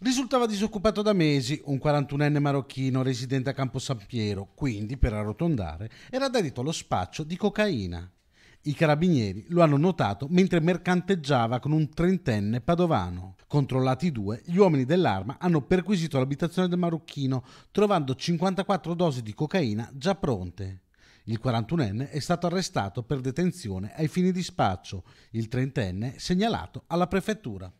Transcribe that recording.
Risultava disoccupato da mesi un 41enne marocchino residente a Campo San Piero, quindi, per arrotondare, era aderito allo spaccio di cocaina. I carabinieri lo hanno notato mentre mercanteggiava con un trentenne padovano. Controllati i due, gli uomini dell'arma hanno perquisito l'abitazione del marocchino, trovando 54 dosi di cocaina già pronte. Il 41enne è stato arrestato per detenzione ai fini di spaccio, il trentenne segnalato alla prefettura.